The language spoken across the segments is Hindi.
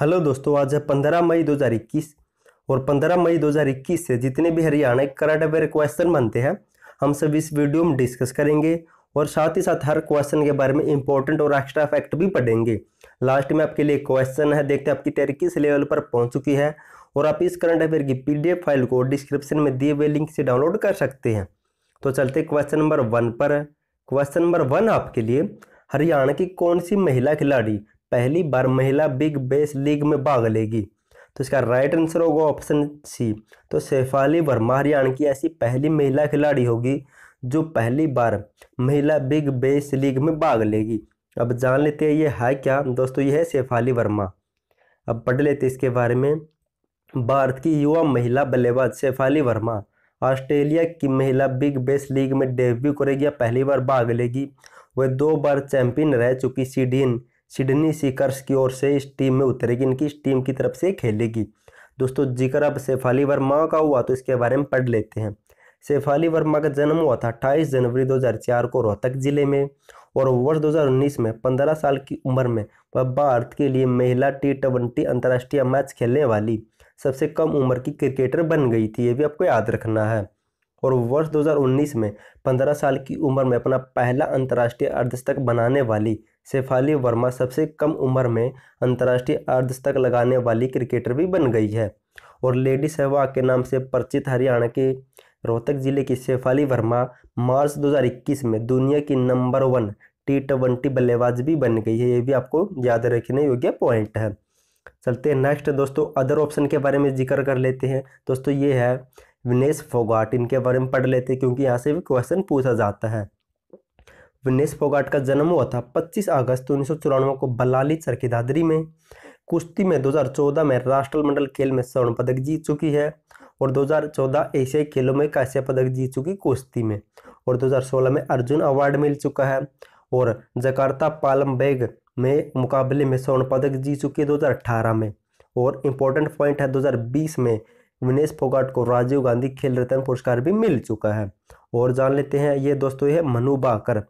हेलो दोस्तों आज है पंद्रह मई 2021 और पंद्रह मई 2021 से जितने भी हरियाणा के करंट अफेयर क्वेश्चन बनते हैं हम सब इस वीडियो में डिस्कस करेंगे और साथ ही साथ हर क्वेश्चन के बारे में इंपॉर्टेंट और एक्स्ट्रा फैक्ट भी पढ़ेंगे लास्ट में आपके लिए क्वेश्चन है देखते हैं आपकी तैयारी किस लेवल पर पहुंच चुकी है और आप इस करंट अफेयर की पी फाइल को डिस्क्रिप्शन में दिए हुए लिंक से डाउनलोड कर सकते हैं तो चलते क्वेश्चन नंबर वन पर क्वेश्चन नंबर वन आपके लिए हरियाणा की कौन सी महिला खिलाड़ी पहली बार महिला बिग बेस लीग में भाग लेगी तो इसका राइट आंसर होगा ऑप्शन सी तो शेफाली वर्मा हरियाणा की ऐसी पहली महिला खिलाड़ी होगी जो पहली बार महिला बिग बेस लीग में भाग लेगी अब जान लेते हैं ये है क्या दोस्तों ये है शेफाली वर्मा अब पढ़ लेते इसके बारे में भारत की युवा महिला बल्लेबाज शेफाली वर्मा ऑस्ट्रेलिया की महिला बिग बेस लीग में डेब्यू करेगी या पहली बार भाग लेगी वह दो बार चैंपियन रह चुकी सीडीन सिडनी सीकर्स की ओर से इस टीम में उतरेगी इनकी इस टीम की तरफ से खेलेगी दोस्तों जिक्र अब शेफाली वर्मा का हुआ तो इसके बारे में पढ़ लेते हैं शेफाली वर्मा का जन्म हुआ था अट्ठाईस जनवरी दो को रोहतक ज़िले में और वर्ष 2019 में 15 साल की उम्र में वह भारत के लिए महिला टी ट्वेंटी अंतर्राष्ट्रीय मैच खेलने वाली सबसे कम उम्र की क्रिकेटर बन गई थी ये भी आपको याद रखना है और वर्ष 2019 में 15 साल की उम्र में अपना पहला अंतर्राष्ट्रीय अर्धशतक बनाने वाली शेफाली वर्मा सबसे कम उम्र में अंतर्राष्ट्रीय अर्धशतक लगाने वाली क्रिकेटर भी बन गई है और लेडी सहवाग के नाम से परिचित हरियाणा के रोहतक जिले की शेफाली वर्मा मार्च 2021 में दुनिया की नंबर वन टी ट्वेंटी बल्लेबाज भी बन गई है ये भी आपको याद रखने योग्य पॉइंट है चलते हैं नेक्स्ट दोस्तों अदर ऑप्शन के बारे में जिक्र कर लेते हैं दोस्तों ये है विनेश फोगाट इनके बारे में पढ़ लेते हैं क्योंकि यहाँ से भी क्वेश्चन पूछा जाता है विनेश फोगाट का जन्म हुआ था 25 अगस्त उन्नीस को बलाली चरखी दादरी में कुश्ती में 2014 में राष्ट्रमंडल खेल में स्वर्ण पदक जीत चुकी है और 2014 एशियाई खेलों में कांस्य पदक जीत चुकी कुश्ती में और 2016 में अर्जुन अवार्ड मिल चुका है और जकार्ता पालम बेग में मुकाबले में स्वर्ण पदक जीत चुकी है दो में और इम्पोर्टेंट पॉइंट है 2020 में विनेश फोगाट को राजीव गांधी खेल रत्न पुरस्कार भी मिल चुका है और जान लेते हैं ये दोस्तों ये मनु बाकर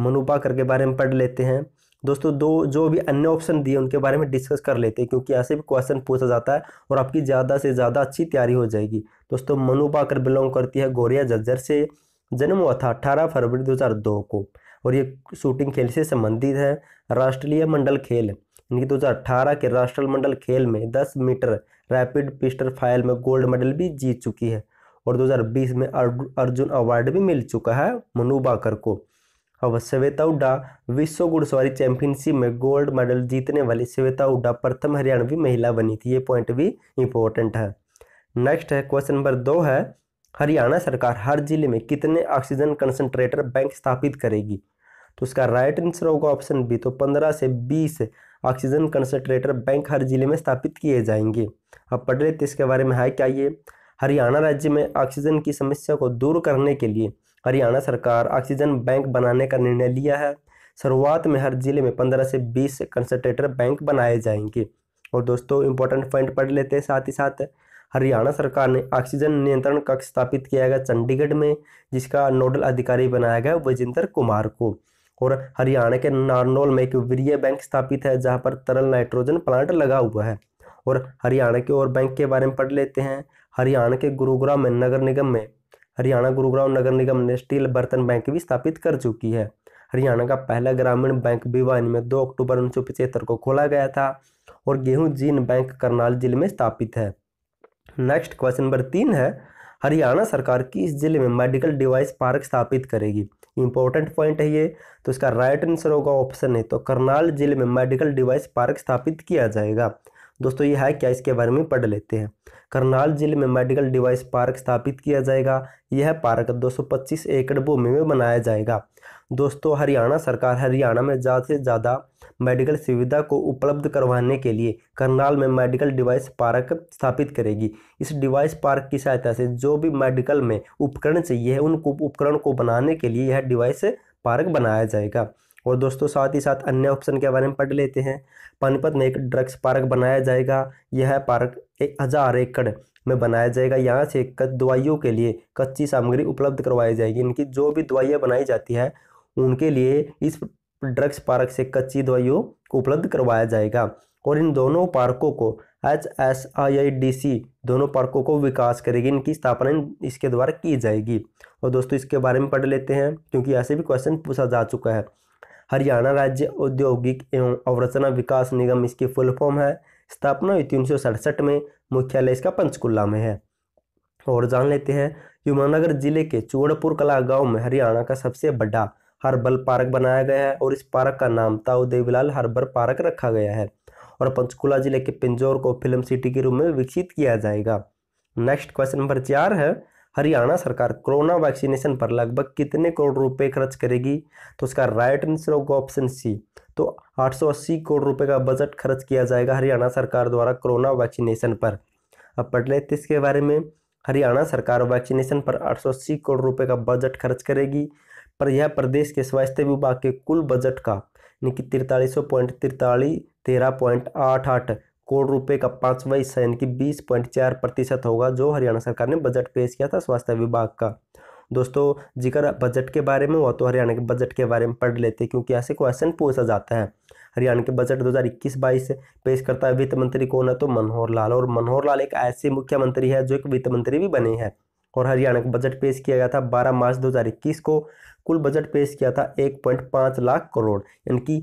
मनु बाकर के बारे में पढ़ लेते हैं दोस्तों दो जो भी अन्य ऑप्शन दिए उनके बारे में डिस्कस कर लेते हैं क्योंकि ऐसे भी क्वेश्चन पूछा जाता है और आपकी ज़्यादा से ज़्यादा अच्छी तैयारी हो जाएगी दोस्तों मनु बाकर बिलोंग करती है गोरिया जज्जर से जन्म हुआ था अठारह फरवरी 2002 को और ये शूटिंग खेल से संबंधित है राष्ट्रीय मंडल खेल इनकी अठारह के राष्ट्रमंडल खेल में 10 मीटर रैपिड पिस्टल फाइल में गोल्ड मेडल भी जीत चुकी है और 2020 में अर्जुन अवार्ड भी मिल चुका है मनु बाकर को अब श्वेता उड्डा विश्व घुड़सवारी चैंपियनशिप में गोल्ड मेडल जीतने वाली श्वेता उड्डा प्रथम हरियाणवी महिला बनी थी ये पॉइंट भी इंपॉर्टेंट है नेक्स्ट है क्वेश्चन नंबर दो है हरियाणा सरकार हर जिले में कितने ऑक्सीजन कंसंट्रेटर बैंक स्थापित करेगी तो उसका राइट आंसर होगा ऑप्शन बी तो पंद्रह से बीस ऑक्सीजन कंसनट्रेटर बैंक हर जिले में स्थापित किए जाएंगे अब पढ़ लेते इसके बारे में है क्या ये हरियाणा राज्य में ऑक्सीजन की समस्या को दूर करने के लिए हरियाणा सरकार ऑक्सीजन बैंक बनाने का निर्णय लिया है शुरुआत में हर जिले में पंद्रह से बीस कंसनट्रेटर बैंक बनाए जाएंगे और दोस्तों इंपॉर्टेंट पॉइंट पढ़ लेते हैं साथ ही साथ हरियाणा सरकार ने ऑक्सीजन नियंत्रण कक्ष स्थापित किया गया चंडीगढ़ में जिसका नोडल अधिकारी बनाया गया वजेंद्र कुमार को और हरियाणा के नारनौल में एक वीरिय बैंक स्थापित है जहाँ पर तरल नाइट्रोजन प्लांट लगा हुआ है और हरियाणा के और बैंक के बारे में पढ़ लेते हैं हरियाणा के गुरुग्राम में नगर निगम में हरियाणा गुरुग्राम नगर निगम ने स्टील बर्तन बैंक भी स्थापित कर चुकी है हरियाणा का पहला ग्रामीण बैंक भिवानी में 2 अक्टूबर उन्नीस को खोला गया था और गेहूं जीन बैंक करनाल जिले में स्थापित है नेक्स्ट क्वेश्चन नंबर तीन है हरियाणा सरकार किस जिले में मेडिकल डिवाइस पार्क स्थापित करेगी इंपॉर्टेंट पॉइंट है ये तो इसका राइट आंसर होगा ऑप्शन है तो करनाल जिले में मेडिकल डिवाइस पार्क स्थापित किया जाएगा दोस्तों ये है क्या इसके बारे में पढ़ लेते हैं करनाल जिले में मेडिकल डिवाइस पार्क स्थापित किया जाएगा यह पार्क 225 एकड़ भूमि में बनाया जाएगा दोस्तों हरियाणा सरकार हरियाणा में ज़्यादा से ज़्यादा मेडिकल सुविधा को उपलब्ध करवाने के लिए करनाल में मेडिकल डिवाइस पार्क स्थापित करेगी इस डिवाइस पार्क की सहायता से जो भी मेडिकल में उपकरण चाहिए है उन उपकरण को बनाने के लिए यह डिवाइस पार्क बनाया जाएगा और दोस्तों साथ ही साथ अन्य ऑप्शन के बारे में पढ़ लेते हैं पानीपत में एक ड्रग्स पार्क बनाया जाएगा यह पार्क एक हज़ार एकड़ में बनाया जाएगा यहाँ से दवाइयों के लिए कच्ची सामग्री उपलब्ध करवाई जाएगी इनकी जो भी दवाइयाँ बनाई जाती है उनके लिए इस ड्रग्स पार्क से कच्ची दवाइयों को उपलब्ध करवाया जाएगा और इन दोनों पार्कों को H S I I D C दोनों पार्कों को विकास करेगी इनकी स्थापना इसके द्वारा की जाएगी और दोस्तों इसके बारे में पढ़ लेते हैं क्योंकि ऐसे भी क्वेश्चन पूछा जा चुका है हरियाणा राज्य औद्योगिक एवं अवरचना विकास निगम इसकी फुल फॉर्म है स्थापना हुई तीन में मुख्यालय इसका पंचकुला में है और जान लेते हैं यमुनानगर जिले के चूड़पुर कला गांव में हरियाणा का सबसे बड़ा हर्बल पार्क बनाया गया है और इस पार्क का नाम ताऊ देवीलाल हर्बल पार्क रखा गया है और पंचकुला जिले के पिंजौर को फिल्म सिटी के रूप में विकसित किया जाएगा नेक्स्ट क्वेश्चन नंबर चार है हरियाणा सरकार कोरोना वैक्सीनेशन पर लगभग कितने करोड़ रुपए खर्च करेगी तो उसका राइट आंसर होगा ऑप्शन सी तो 880 करोड़ रुपए का बजट खर्च किया जाएगा हरियाणा सरकार द्वारा कोरोना वैक्सीनेशन पर अब पढ़ लेते इसके बारे में हरियाणा सरकार वैक्सीनेशन पर 880 करोड़ रुपए का बजट खर्च करेगी पर यह प्रदेश के स्वास्थ्य विभाग के कुल बजट का यानी कि तिरतालीस सौ पॉइंट तिरतालीस तेरह पॉइंट आठ आठ करोड़ रुपए का पाँचवा हिस्सा यानी कि बीस पॉइंट चार प्रतिशत होगा जो हरियाणा सरकार ने बजट पेश किया था स्वास्थ्य विभाग का दोस्तों जिक्र बजट के बारे में हुआ तो हरियाणा के बजट के बारे में पढ़ लेते हैं क्योंकि ऐसे क्वेश्चन पूछा जाता है हरियाणा के बजट 2021-22 पेश करता है वित्त मंत्री कौन है तो मनोहर लाल और मनोहर लाल एक ऐसे मुख्यमंत्री है जो एक वित्त मंत्री भी बने हैं और हरियाणा का बजट पेश किया गया था 12 मार्च 2021 को कुल बजट पेश किया था 1.5 लाख करोड़ यानी कि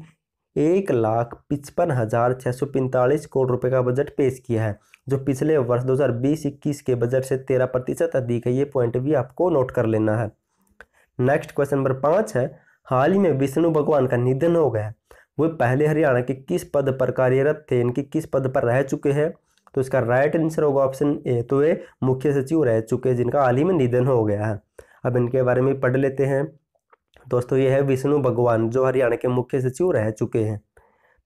एक लाख पचपन हज़ार छः सौ पैंतालीस करोड़ रुपए का बजट पेश किया है जो पिछले वर्ष 2020-21 के बजट से तेरह प्रतिशत अधिक है ये पॉइंट भी आपको नोट कर लेना है नेक्स्ट क्वेश्चन नंबर पाँच है हाल ही में विष्णु भगवान का निधन हो गया वे पहले हरियाणा के किस पद पर कार्यरत थे इनकी किस पद पर रह चुके हैं तो इसका राइट आंसर होगा ऑप्शन ए तो ये मुख्य सचिव रह चुके हैं जिनका हाल ही में निधन हो गया है अब इनके बारे में पढ़ लेते हैं दोस्तों ये है विष्णु भगवान जो हरियाणा के मुख्य सचिव रह चुके हैं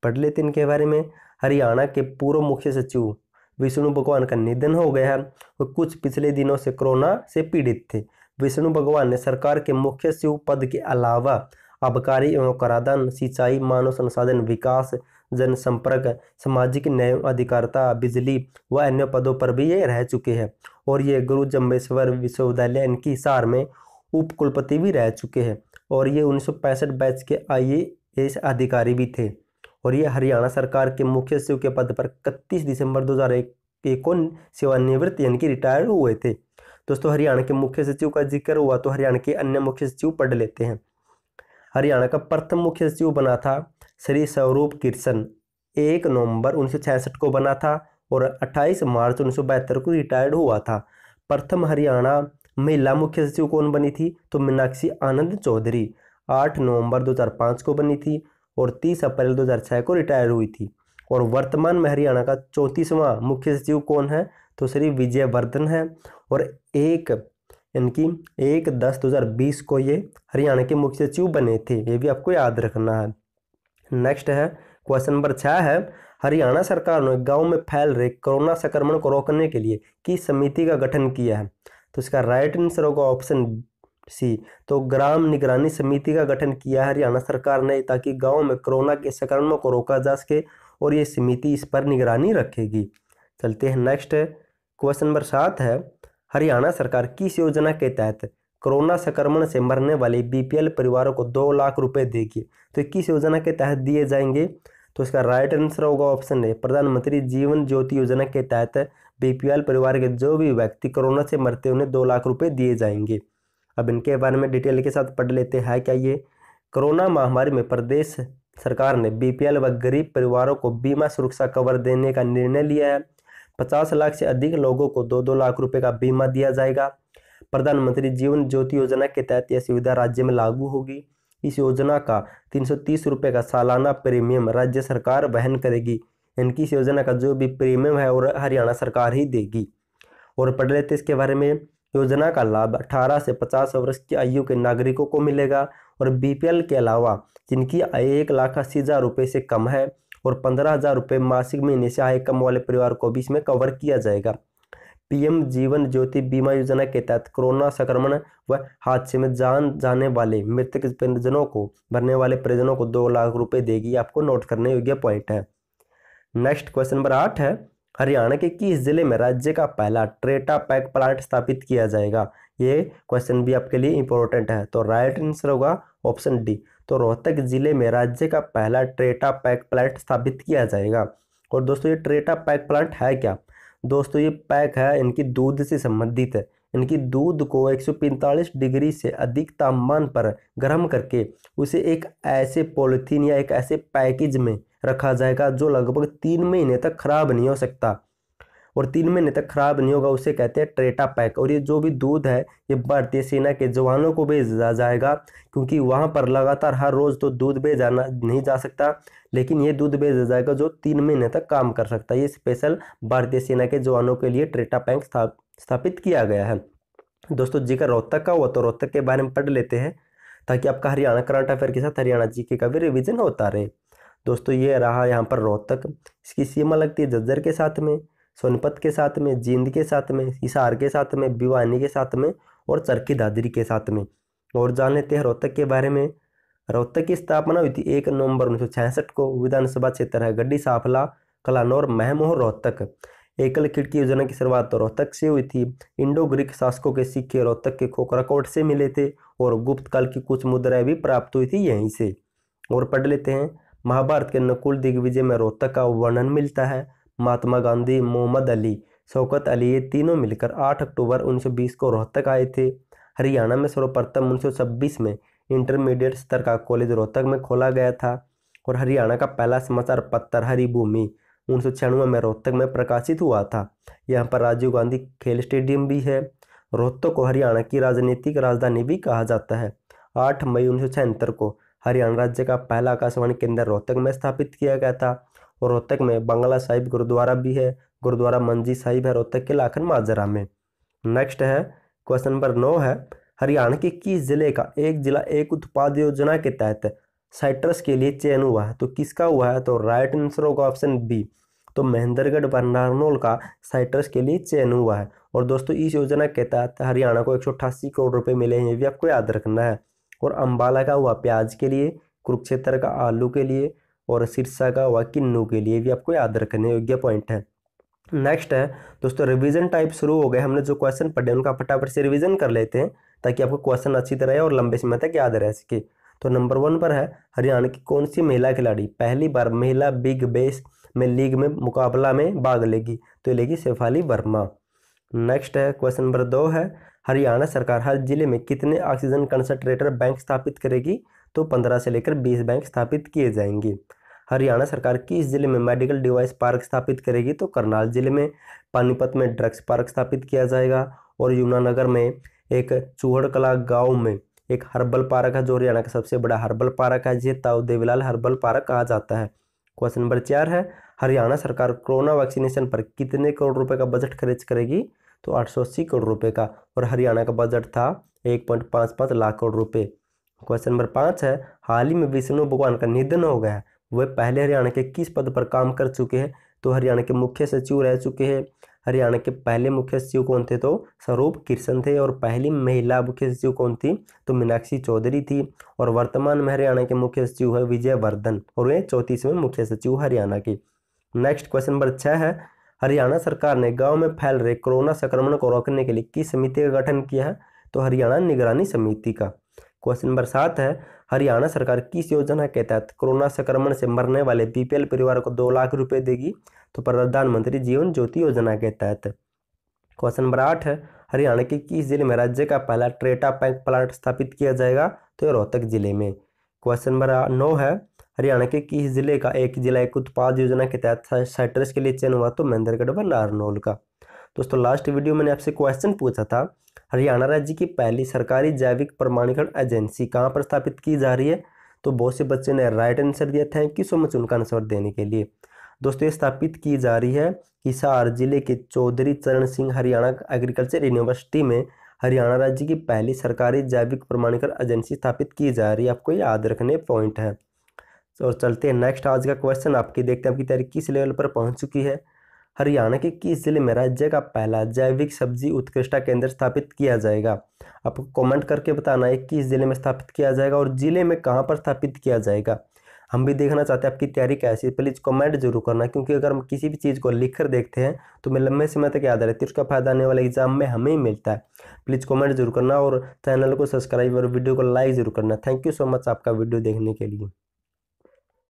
पढ़ लेते इनके बारे में हरियाणा के पूर्व मुख्य सचिव विष्णु भगवान का निधन हो गया है और कुछ पिछले दिनों से कोरोना से पीड़ित थे विष्णु भगवान ने सरकार के मुख्य सचिव पद के अलावा आबकारी एवं कराधान सिंचाई मानव संसाधन विकास जनसंपर्क सामाजिक न्याय अधिकारिता बिजली व अन्य पदों पर भी ये रह चुके हैं और ये गुरु जम्बेश्वर विश्वविद्यालय इनकी हिसार में उपकुलपति भी रह चुके हैं और ये उन्नीस बैच के आई अधिकारी भी थे और ये हरियाणा सरकार के मुख्य सचिव के पद पर इकतीस दिसंबर दो हज़ार एक को सेवानिवृत्त यानी कि रिटायर हुए थे दोस्तों हरियाणा के मुख्य सचिव का जिक्र हुआ तो हरियाणा के अन्य मुख्य सचिव पढ़ लेते हैं हरियाणा का प्रथम मुख्य सचिव बना था श्री स्वरूप किरसन एक नवंबर उन्नीस को बना था और 28 मार्च उन्नीस को रिटायर्ड हुआ था प्रथम हरियाणा महिला मुख्य सचिव कौन बनी थी तो मीनाक्षी आनंद चौधरी 8 नवंबर 2005 को बनी थी और 30 अप्रैल 2006 को रिटायर हुई थी और वर्तमान में हरियाणा का चौंतीसवां मुख्य सचिव कौन है तो श्री विजय वर्धन है और एक इनकी एक दस दो हज़ार बीस को ये हरियाणा के मुख्य सचिव बने थे ये भी आपको याद रखना है नेक्स्ट है क्वेश्चन नंबर छः है हरियाणा सरकार ने गांव में फैल रहे कोरोना संक्रमण को रोकने के लिए किस समिति का गठन किया है तो इसका राइट आंसर होगा ऑप्शन सी तो ग्राम निगरानी समिति का गठन किया है हरियाणा सरकार ने ताकि गांव में कोरोना के संक्रमण को रोका जा सके और ये समिति इस पर निगरानी रखेगी चलते हैं नेक्स्ट क्वेश्चन नंबर सात है हरियाणा सरकार किस योजना के तहत कोरोना संक्रमण से मरने वाले बीपीएल परिवारों को दो लाख रुपए देगी तो किस योजना के तहत दिए जाएंगे तो इसका राइट आंसर होगा ऑप्शन ए प्रधानमंत्री जीवन ज्योति योजना के तहत बीपीएल परिवार के जो भी व्यक्ति कोरोना से मरते उन्हें दो लाख रुपए दिए जाएंगे अब इनके बारे में डिटेल के साथ पढ़ लेते हैं क्या ये कोरोना महामारी में प्रदेश सरकार ने बीपीएल व गरीब परिवारों को बीमा सुरक्षा कवर देने का निर्णय लिया है पचास लाख से अधिक लोगों को दो दो लाख रुपए का बीमा दिया जाएगा प्रधानमंत्री जीवन ज्योति योजना के तहत यह सुविधा राज्य में लागू होगी इस योजना का तीन सौ का सालाना प्रीमियम राज्य सरकार वहन करेगी यानी कि इस योजना का जो भी प्रीमियम है और हरियाणा सरकार ही देगी और पढ़ लेते इसके बारे में योजना का लाभ 18 से 50 वर्ष की आयु के नागरिकों को मिलेगा और बीपीएल के अलावा जिनकी आय एक लाख अस्सी हज़ार रुपये से कम है और पंद्रह हज़ार रुपये मासिक महीने से आय कम वाले परिवार को भी इसमें कवर किया जाएगा पीएम जीवन ज्योति बीमा योजना के तहत कोरोना संक्रमण व हादसे में जान जाने वाले मृतक परिजनों को भरने वाले परिजनों को दो लाख रुपए देगी आपको नोट करने योग्य पॉइंट है नेक्स्ट क्वेश्चन नंबर आठ है हरियाणा के किस जिले में राज्य का पहला ट्रेटा पैक प्लांट स्थापित किया जाएगा ये क्वेश्चन भी आपके लिए इंपॉर्टेंट है तो राइट आंसर होगा ऑप्शन डी तो रोहतक जिले में राज्य का पहला ट्रेटा पैक प्लांट स्थापित किया जाएगा और दोस्तों ये ट्रेटा पैक प्लांट है क्या दोस्तों ये पैक है इनकी दूध से संबंधित है इनकी दूध को 145 डिग्री से अधिक तापमान पर गर्म करके उसे एक ऐसे पॉलिथीन या एक ऐसे पैकेज में रखा जाएगा जो लगभग तीन महीने तक खराब नहीं हो सकता और तीन महीने तक खराब नहीं होगा उसे कहते हैं ट्रेटा पैक और ये जो भी दूध है ये भारतीय सेना के जवानों को भेजा जाएगा क्योंकि वहाँ पर लगातार हर रोज़ तो दूध भेजा नहीं जा सकता लेकिन ये दूध भेजा जाएगा जो तीन महीने तक काम कर सकता है ये स्पेशल भारतीय सेना के जवानों के लिए ट्रेटा पैंक स्थापित किया गया है दोस्तों जिक्र रोहतक का हुआ तो रोहतक के बारे में पढ़ लेते हैं ताकि आपका हरियाणा करंट अफेयर के साथ हरियाणा के का भी रिविजन होता रहे दोस्तों ये रहा यहाँ पर रोहतक इसकी सीमा लगती है जज्जर के साथ में सोनपत के साथ में जींद के साथ में हिसार के साथ में भिवानी के साथ में और चरखी दादरी के साथ में और जान लेते हैं रोहतक के बारे में रोहतक की स्थापना हुई थी एक नवंबर उन्नीस को विधानसभा क्षेत्र है गड्डी साफला कलानौर महमोह रोहतक एकल खिड़की योजना की शुरुआत तो रोहतक से हुई थी इंडो ग्रीक शासकों के सिक्के रोहतक के खोखराकोट से मिले थे और गुप्त काल की कुछ मुद्राएं भी प्राप्त हुई थी यहीं से और पढ़ लेते हैं महाभारत के नकुल दिग्विजय में रोहतक का वर्णन मिलता है महात्मा गांधी मोहम्मद अली शौकत अली ये तीनों मिलकर 8 अक्टूबर 1920 को रोहतक आए थे हरियाणा में सर्वप्रथम 1926 में इंटरमीडिएट स्तर का कॉलेज रोहतक में खोला गया था और हरियाणा का पहला समाचार पत्र हरिभूमि उन्नीस में रोहतक में प्रकाशित हुआ था यहाँ पर राजीव गांधी खेल स्टेडियम भी है रोहतक को हरियाणा की राजनीतिक राजधानी भी कहा जाता है आठ मई उन्नीस को हरियाणा राज्य का पहला आकाशवाणी केंद्र रोहतक में स्थापित किया गया था और रोहतक में बंगला साहिब गुरुद्वारा भी है गुरुद्वारा मंजी साहिब है रोहतक के लाखन माजरा में नेक्स्ट है क्वेश्चन नंबर नौ है हरियाणा के किस जिले का एक जिला एक उत्पाद योजना के तहत साइट्रस के लिए चयन हुआ है तो किसका हुआ है तो राइट आंसर होगा ऑप्शन बी तो महेंद्रगढ़ बरनारनोल का साइट्रस के लिए चयन हुआ है और दोस्तों इस योजना के तहत हरियाणा को एक करोड़ रुपए मिले हैं ये भी आपको याद रखना है और अम्बाला का हुआ प्याज के लिए कुरुक्षेत्र का आलू के लिए और सिरसा का व किन्नू के लिए भी आपको याद रखने योग्य पॉइंट है नेक्स्ट है दोस्तों रिवीजन टाइप शुरू हो गए हमने जो क्वेश्चन पढ़े उनका फटाफट से रिवीजन कर लेते हैं ताकि आपको क्वेश्चन अच्छी तरह और लंबे समय तक याद रह सके तो नंबर वन पर है हरियाणा की कौन सी महिला खिलाड़ी पहली बार महिला बिग बेस में लीग में मुकाबला में भाग लेगी तो लेगी शेफाली वर्मा नेक्स्ट है क्वेश्चन नंबर दो है हरियाणा सरकार हर जिले में कितने ऑक्सीजन कंसंट्रेटर बैंक स्थापित करेगी तो पंद्रह से लेकर बीस बैंक स्थापित किए जाएंगे हरियाणा सरकार किस जिले में मेडिकल डिवाइस पार्क स्थापित करेगी तो करनाल जिले में पानीपत में ड्रग्स पार्क स्थापित किया जाएगा और यमुनानगर में एक चूहड़ कला गाँव में एक हर्बल पार्क है जो हरियाणा का सबसे बड़ा हर्बल पार्क है जिसे ताऊ देवीलाल हर्बल पार्क कहा जाता है क्वेश्चन नंबर चार है हरियाणा सरकार कोरोना वैक्सीनेशन पर कितने करोड़ रुपए का बजट खर्च करेगी तो आठ करोड़ रुपए का और हरियाणा का बजट था एक पॉइंट पाँच पाँच लाख करोड़ रुपए क्वेश्चन नंबर पाँच है हाल ही में विष्णु भगवान का निधन हो गया है वह पहले हरियाणा के किस पद पर काम कर चुके हैं तो हरियाणा के मुख्य सचिव रह चुके हैं हरियाणा के पहले मुख्य सचिव कौन थे तो स्वरूप किरसन थे और पहली महिला मुख्य सचिव कौन थी तो मीनाक्षी चौधरी थी और वर्तमान में हरियाणा के मुख्य सचिव है विजय वर्धन और वे चौंतीसवें मुख्य सचिव हरियाणा के नेक्स्ट क्वेश्चन नंबर छः है हरियाणा सरकार ने गाँव में फैल रहे कोरोना संक्रमण को रोकने के लिए किस समिति का गठन किया है तो हरियाणा निगरानी समिति का क्वेश्चन नंबर सात है हरियाणा सरकार किस योजना के तहत कोरोना संक्रमण से मरने वाले बीपीएल परिवार को दो लाख रुपए देगी तो प्रधानमंत्री जीवन ज्योति योजना के तहत क्वेश्चन नंबर आठ है हरियाणा के किस जिले में राज्य का पहला ट्रेटा पैंक प्लांट स्थापित किया जाएगा तो रोहतक जिले में क्वेश्चन नंबर नौ है हरियाणा के किस जिले का एक जिला एक उत्पाद योजना के तहत साइट्रस के लिए चयन हुआ तो महेंद्रगढ़ व नारनौल का दोस्तों लास्ट वीडियो मैंने आपसे क्वेश्चन पूछा था हरियाणा राज्य की पहली सरकारी जैविक प्रमाणीकरण एजेंसी कहाँ पर स्थापित की जा रही है तो बहुत से बच्चों ने राइट आंसर दिया थैंक यू सो मच उनका आंसर देने के लिए दोस्तों ये स्थापित की जा रही है हिसार जिले के चौधरी चरण सिंह हरियाणा एग्रीकल्चर यूनिवर्सिटी में हरियाणा राज्य की पहली सरकारी जैविक प्रमाणीकरण एजेंसी स्थापित की जा रही है आपको याद रखने पॉइंट है और तो चलते हैं नेक्स्ट आज का क्वेश्चन आपकी देखते हैं आपकी तैयारी किस लेवल पर पहुंच चुकी है हरियाणा के किस जिले में राज्य का पहला जैविक सब्जी उत्कृष्टता केंद्र स्थापित किया जाएगा आपको कमेंट करके बताना है किस जिले में स्थापित किया जाएगा और जिले में कहाँ पर स्थापित किया जाएगा हम भी देखना चाहते हैं आपकी तैयारी कैसी है प्लीज़ कमेंट जरूर करना क्योंकि अगर हम किसी भी चीज़ को लिख कर देखते हैं तो मैं लंबे समय तक याद रहती है उसका फायदा आने वाला एग्जाम में हमें ही मिलता है प्लीज़ कमेंट जरूर करना और चैनल को सब्सक्राइब और वीडियो को लाइक जरूर करना थैंक यू सो मच आपका वीडियो देखने के लिए